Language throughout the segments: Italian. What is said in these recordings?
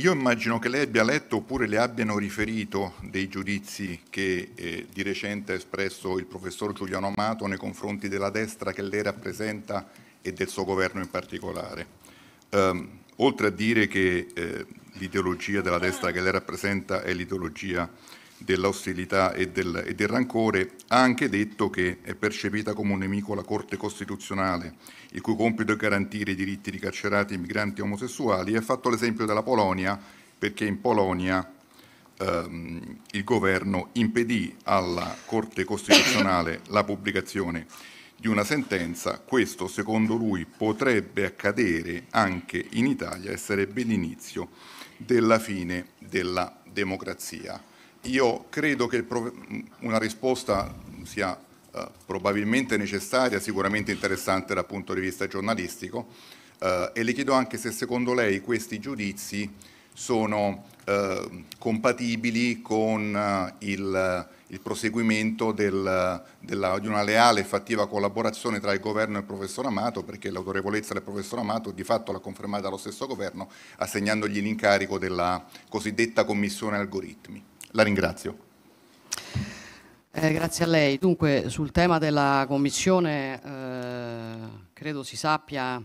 Io immagino che lei abbia letto oppure le abbiano riferito dei giudizi che eh, di recente ha espresso il professor Giuliano Amato nei confronti della destra che lei rappresenta e del suo governo in particolare. Um, oltre a dire che eh, l'ideologia della destra che lei rappresenta è l'ideologia dell'ostilità e del, e del, rancore, ha anche detto che è percepita come un nemico la Corte Costituzionale, il cui compito è garantire i diritti di carcerati e migranti omosessuali, e ha fatto l'esempio della Polonia, perché in Polonia ehm, il governo impedì alla Corte Costituzionale la pubblicazione di una sentenza, questo secondo lui potrebbe accadere anche in Italia e sarebbe l'inizio della fine della democrazia. Io credo che una risposta sia eh, probabilmente necessaria, sicuramente interessante dal punto di vista giornalistico eh, e le chiedo anche se secondo lei questi giudizi sono eh, compatibili con eh, il, il proseguimento del, della, di una leale e fattiva collaborazione tra il governo e il professor Amato, perché l'autorevolezza del professor Amato di fatto l'ha confermata lo stesso governo assegnandogli l'incarico della cosiddetta commissione algoritmi. La ringrazio. Eh, grazie a lei. Dunque, sul tema della Commissione, eh, credo si sappia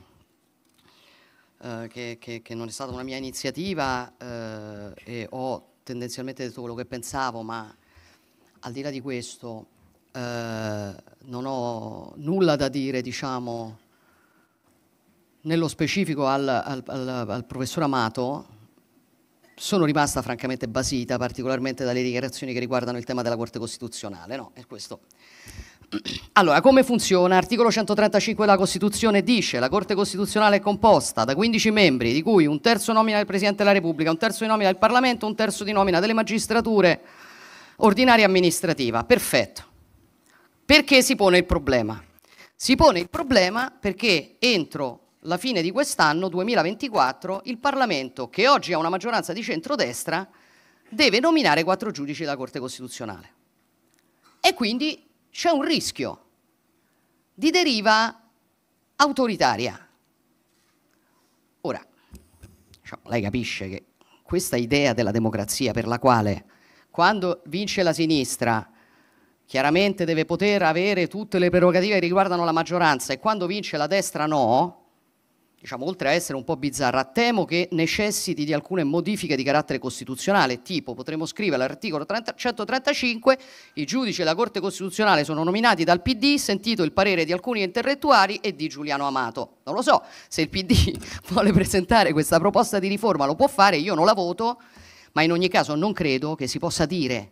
eh, che, che, che, non è stata una mia iniziativa eh, e ho tendenzialmente detto quello che pensavo, ma al di là di questo eh, non ho nulla da dire, diciamo, nello specifico al, al, al, al professor Amato, sono rimasta francamente basita, particolarmente dalle dichiarazioni che riguardano il tema della Corte Costituzionale. No? Allora, come funziona? Articolo 135 della Costituzione dice la Corte Costituzionale è composta da 15 membri, di cui un terzo nomina il Presidente della Repubblica, un terzo di nomina il Parlamento, un terzo di nomina delle magistrature ordinaria e amministrativa. Perfetto. Perché si pone il problema? Si pone il problema perché entro la fine di quest'anno, 2024, il Parlamento, che oggi ha una maggioranza di centrodestra, deve nominare quattro giudici della Corte Costituzionale. E quindi c'è un rischio di deriva autoritaria. Ora, diciamo, lei capisce che questa idea della democrazia per la quale quando vince la sinistra chiaramente deve poter avere tutte le prerogative che riguardano la maggioranza e quando vince la destra no, diciamo, oltre a essere un po' bizzarra, temo che necessiti di alcune modifiche di carattere costituzionale, tipo potremmo scrivere l'articolo 135, i giudici della Corte Costituzionale sono nominati dal PD, sentito il parere di alcuni intellettuali e di Giuliano Amato. Non lo so, se il PD vuole presentare questa proposta di riforma lo può fare, io non la voto, ma in ogni caso non credo che si possa dire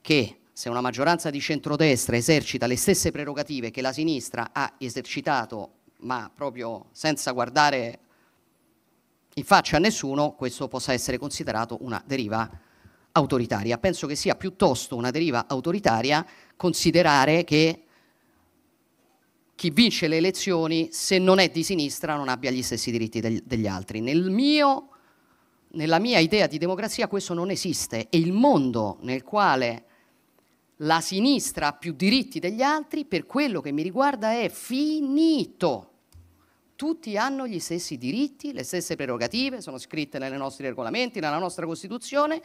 che se una maggioranza di centrodestra esercita le stesse prerogative che la sinistra ha esercitato ma proprio senza guardare in faccia a nessuno, questo possa essere considerato una deriva autoritaria. Penso che sia piuttosto una deriva autoritaria considerare che chi vince le elezioni, se non è di sinistra, non abbia gli stessi diritti degli altri. Nel mio, nella mia idea di democrazia questo non esiste e il mondo nel quale la sinistra ha più diritti degli altri, per quello che mi riguarda, è finito tutti hanno gli stessi diritti, le stesse prerogative, sono scritte nei nostri regolamenti, nella nostra Costituzione.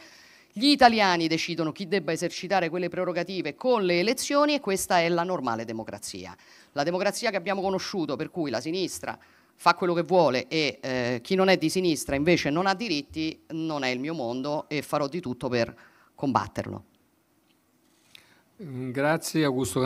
Gli italiani decidono chi debba esercitare quelle prerogative con le elezioni e questa è la normale democrazia. La democrazia che abbiamo conosciuto, per cui la sinistra fa quello che vuole e eh, chi non è di sinistra invece non ha diritti, non è il mio mondo e farò di tutto per combatterlo. Grazie Augusto.